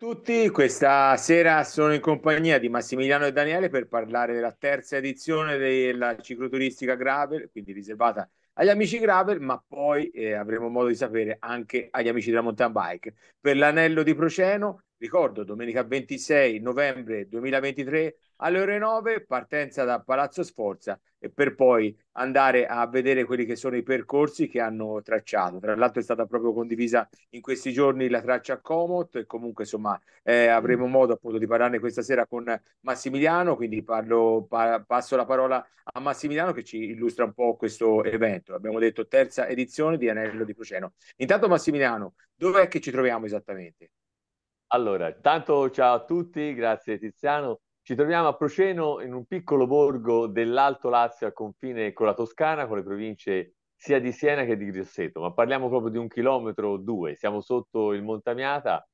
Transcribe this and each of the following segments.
tutti, questa sera sono in compagnia di Massimiliano e Daniele per parlare della terza edizione della cicloturistica Gravel, quindi riservata agli amici Gravel, ma poi eh, avremo modo di sapere anche agli amici della mountain bike. Per l'anello di Proceno, ricordo domenica 26 novembre 2023 alle ore 9, partenza da Palazzo Sforza e per poi andare a vedere quelli che sono i percorsi che hanno tracciato. Tra l'altro è stata proprio condivisa in questi giorni la traccia Comot e comunque insomma eh, avremo mm. modo appunto di parlarne questa sera con Massimiliano, quindi parlo, pa- passo la parola a Massimiliano che ci illustra un po' questo evento. Abbiamo detto terza edizione di Anello di Proceno. Intanto Massimiliano, dov'è che ci troviamo esattamente? Allora, tanto ciao a tutti, grazie Tiziano. Ci troviamo a Proceno, in un piccolo borgo dell'Alto Lazio al confine con la Toscana, con le province sia di Siena che di Grosseto, ma parliamo proprio di un chilometro o due. Siamo sotto il Montamiata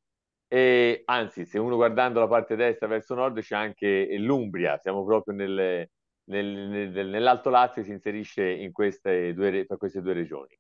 e anzi, se uno guardando la parte destra verso nord c'è anche l'Umbria, siamo proprio nel, nel, nel, nell'Alto Lazio si inserisce in queste due, per queste due regioni.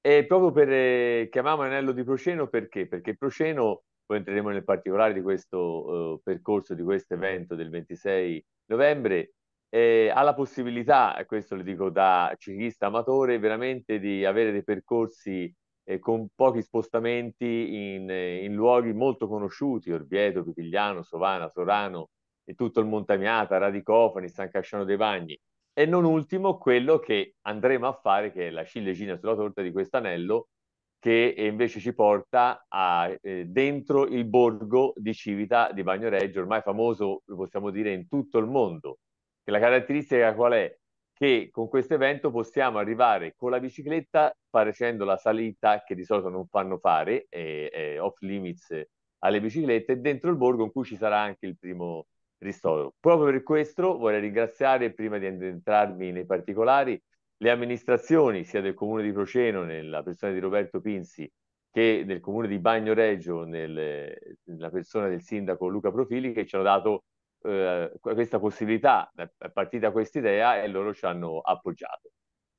E proprio per eh, chiamiamo Anello di Proceno perché? Perché Proceno poi entreremo nel particolare di questo eh, percorso, di questo evento del 26 novembre, eh, ha la possibilità, e questo lo dico da ciclista amatore, veramente di avere dei percorsi eh, con pochi spostamenti in, eh, in, luoghi molto conosciuti, Orvieto, Pitigliano, Sovana, Sorano, e tutto il Montagnata, Radicofani, San Casciano dei Bagni, e non ultimo quello che andremo a fare, che è la ciliegina sulla torta di quest'anello, che invece ci porta a, eh, dentro il borgo di Civita di Bagnoreggio, ormai famoso, lo possiamo dire, in tutto il mondo. E la caratteristica qual è? Che con questo evento possiamo arrivare con la bicicletta facendo la salita che di solito non fanno fare, eh, eh, off limits alle biciclette, dentro il borgo in cui ci sarà anche il primo ristoro. Proprio per questo vorrei ringraziare, prima di addentrarmi nei particolari, le amministrazioni sia del comune di Proceno nella persona di Roberto Pinzi che del comune di Bagno Reggio nel, nella persona del sindaco Luca Profili che ci hanno dato eh, questa possibilità, è partita questa idea e loro ci hanno appoggiato.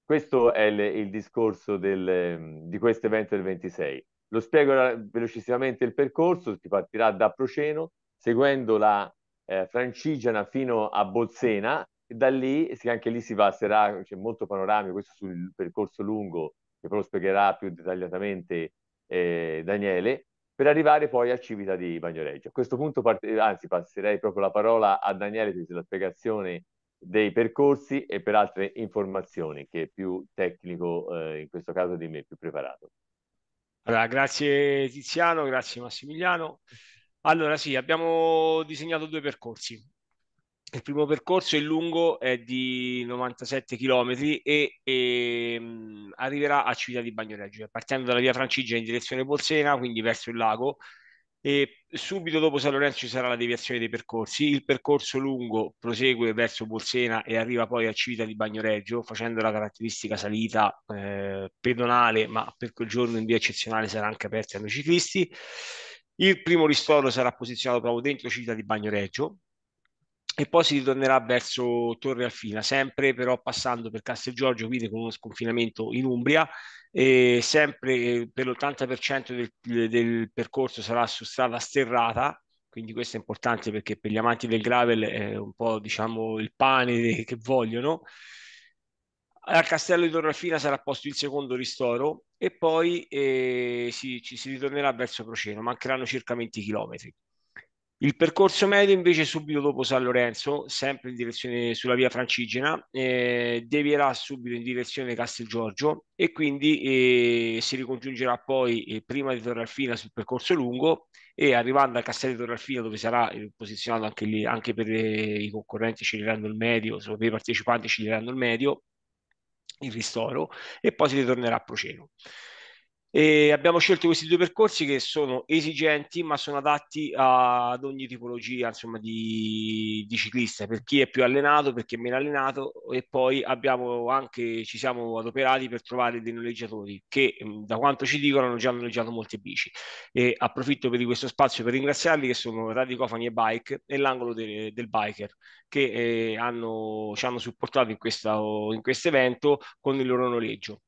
Questo è il, il discorso del, di questo evento del 26. Lo spiego velocissimamente il percorso, si partirà da Proceno, seguendo la eh, Francigiana fino a Bolsena, e da lì, anche lì si passerà, c'è molto panoramico, questo sul percorso lungo, che però spiegherà più dettagliatamente eh, Daniele, per arrivare poi a Civita di Bagnoregio. A questo punto, part- anzi, passerei proprio la parola a Daniele per la spiegazione dei percorsi e per altre informazioni, che è più tecnico eh, in questo caso di me, più preparato. Allora, grazie Tiziano, grazie Massimiliano. Allora sì, abbiamo disegnato due percorsi. Il primo percorso, è lungo, è di 97 km e, e ehm, mh, arriverà a Civita di Bagnoregio, partendo dalla via Francigia in direzione Bolsena, quindi verso il lago. E subito dopo San Lorenzo ci sarà la deviazione dei percorsi. Il percorso lungo prosegue verso Bolsena e arriva poi a Civita di Bagnoreggio, facendo la caratteristica salita eh, pedonale, ma per quel giorno in via eccezionale sarà anche aperta ai ciclisti. Il primo ristoro sarà posizionato proprio dentro Civita di Bagnoreggio, e poi si ritornerà verso Torre Alfina, sempre però passando per Castel Giorgio, quindi con uno sconfinamento in Umbria, e sempre eh, per l'80% del, del percorso sarà su strada sterrata, quindi questo è importante perché per gli amanti del gravel è un po' diciamo il pane che vogliono. Al castello di Torralfina sarà posto il secondo ristoro e poi eh, si, ci si ritornerà verso Proceno, mancheranno circa 20 chilometri. Il percorso medio invece subito dopo San Lorenzo, sempre in direzione sulla via Francigena, eh, devierà subito in direzione Castel Giorgio e quindi eh, si ricongiungerà poi eh, prima di Torralfina sul percorso lungo e arrivando al Castello di Torralfina dove sarà eh, posizionato anche lì, anche per eh, i concorrenti sceglieranno il medio, per i partecipanti sceglieranno il medio, il ristoro e poi si ritornerà a Proceno. E abbiamo scelto questi due percorsi che sono esigenti ma sono adatti ad ogni tipologia insomma, di, di, ciclista, per chi è più allenato, per chi è meno allenato e poi anche, ci siamo adoperati per trovare dei noleggiatori che mm, da quanto ci dicono hanno già noleggiato molte bici. E approfitto per questo spazio per ringraziarli che sono Radicofani e Bike e l'angolo de, del biker che eh, hanno, ci hanno supportato in questo evento con il loro noleggio.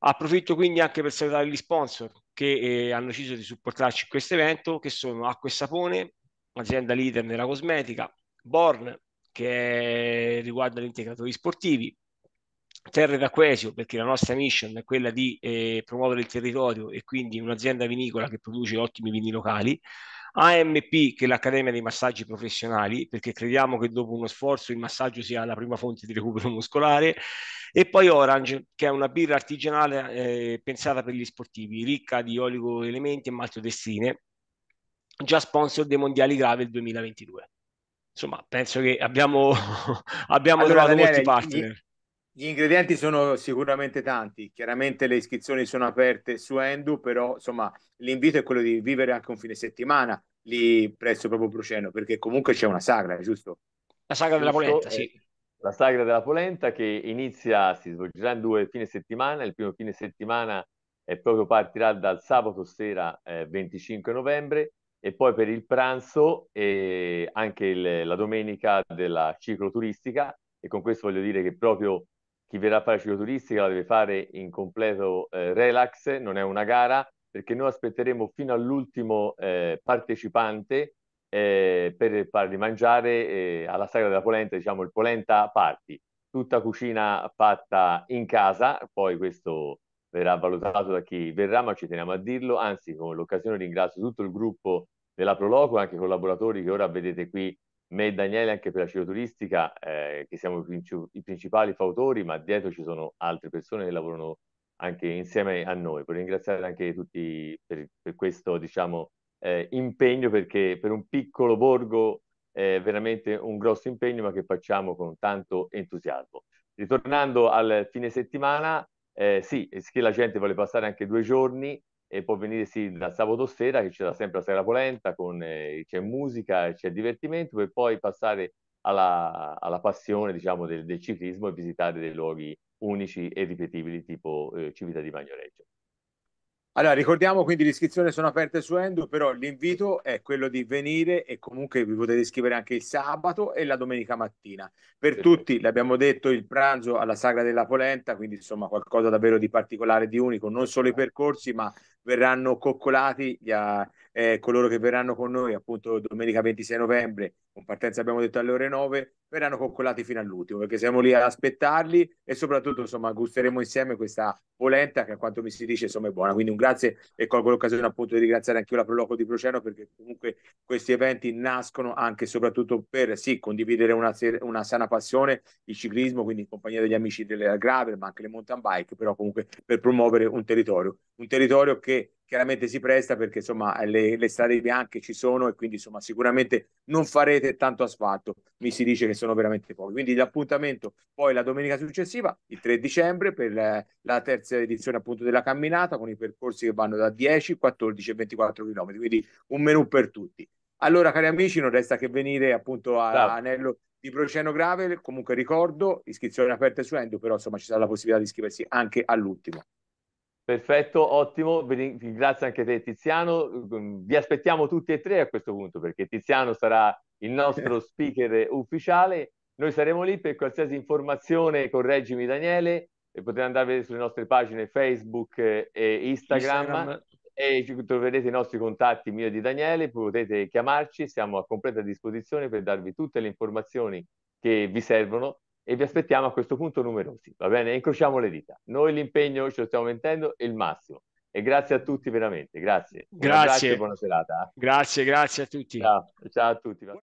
Approfitto quindi anche per salutare gli sponsor che eh, hanno deciso di supportarci in questo evento, che sono Acqua e Sapone, azienda leader nella cosmetica, Born, che è, riguarda gli integratori sportivi, Terre d'Aquesio, perché la nostra mission è quella di eh, promuovere il territorio e quindi un'azienda vinicola che produce ottimi vini locali, AMP, che è l'Accademia dei Massaggi Professionali, perché crediamo che dopo uno sforzo il massaggio sia la prima fonte di recupero muscolare, e poi Orange, che è una birra artigianale eh, pensata per gli sportivi, ricca di elementi e maltodestrine, già sponsor dei Mondiali Grave il 2022. Insomma, penso che abbiamo, abbiamo allora, trovato Daniele, molti partner. Gli ingredienti sono sicuramente tanti, chiaramente le iscrizioni sono aperte su Endu, però insomma l'invito è quello di vivere anche un fine settimana lì presso proprio Bruceno, perché comunque c'è una sagra, giusto? La sagra della polenta, eh, sì. La sagra della polenta che inizia, si svolgerà in due fine settimana, il primo fine settimana è proprio partirà dal sabato sera eh, 25 novembre e poi per il pranzo e anche il, la domenica della cicloturistica e con questo voglio dire che proprio chi verrà a fare cicloturistica la deve fare in completo eh, relax, non è una gara, perché noi aspetteremo fino all'ultimo eh, partecipante eh, per farli mangiare eh, alla sagra della polenta, diciamo il polenta party, tutta cucina fatta in casa, poi questo verrà valutato da chi verrà, ma ci teniamo a dirlo, anzi con l'occasione ringrazio tutto il gruppo della Proloco, anche i collaboratori che ora vedete qui me e Daniele anche per la cicloturistica, eh, che siamo i, princip- i, principali fautori, ma dietro ci sono altre persone che lavorano anche insieme a noi. Vorrei ringraziare anche tutti per, per questo diciamo, eh, impegno, perché per un piccolo borgo è veramente un grosso impegno, ma che facciamo con tanto entusiasmo. Ritornando al fine settimana, eh, sì, che la gente vuole passare anche due giorni, e può venire sì dal sabato sera che c'era sempre la sera polenta con eh, c'è musica, c'è divertimento per poi passare alla, alla passione diciamo del, del, ciclismo e visitare dei luoghi unici e ripetibili tipo eh, Civita di Bagnoregio. Allora, ricordiamo quindi le iscrizioni sono aperte su Endo, però l'invito è quello di venire e comunque vi potete iscrivere anche il sabato e la domenica mattina. Per sì. tutti, l'abbiamo detto, il pranzo alla Sagra della Polenta, quindi insomma qualcosa davvero di particolare, di unico, non solo i percorsi, ma verranno coccolati gli, eh, coloro che verranno con noi appunto domenica 26 novembre, con partenza abbiamo detto alle ore 9, verranno coccolati fino all'ultimo perché siamo lì ad aspettarli e soprattutto insomma gusteremo insieme questa polenta che a quanto mi si dice insomma è buona. Quindi un grazie e colgo l'occasione appunto di ringraziare anche io la Proloco di Proceno perché comunque questi eventi nascono anche e soprattutto per sì condividere una, una sana passione, il ciclismo, quindi in compagnia degli amici del gravel ma anche le mountain bike, però comunque per promuovere un territorio, un territorio che chiaramente si presta perché insomma le, le, strade bianche ci sono e quindi insomma sicuramente non farete tanto asfalto mi si dice che sono veramente pochi quindi l'appuntamento poi la domenica successiva il 3 dicembre per la terza edizione appunto della camminata con i percorsi che vanno da 10 14 e 24 km quindi un menù per tutti allora cari amici non resta che venire appunto a, Bravo. Anello di Proceno Gravel comunque ricordo iscrizioni aperte su Endo però insomma ci sarà la possibilità di iscriversi anche all'ultimo Perfetto, ottimo, grazie anche a te Tiziano, ehm, vi aspettiamo tutti e tre a questo punto perché Tiziano sarà il nostro speaker ufficiale, noi saremo lì per qualsiasi informazione, correggimi Daniele, potete andare a vedere sulle nostre pagine Facebook eh, e Instagram, Instagram. e troverete i nostri contatti mio e di Daniele, potete chiamarci, siamo a completa disposizione per darvi tutte le informazioni che vi servono e vi aspettiamo a questo punto numerosi, va bene? Incrociamo le dita. Noi l'impegno ce lo stiamo mettendo il massimo. E grazie a tutti veramente, grazie. Grazie. Buona serata. Grazie, grazie a tutti. Ciao, ciao a tutti.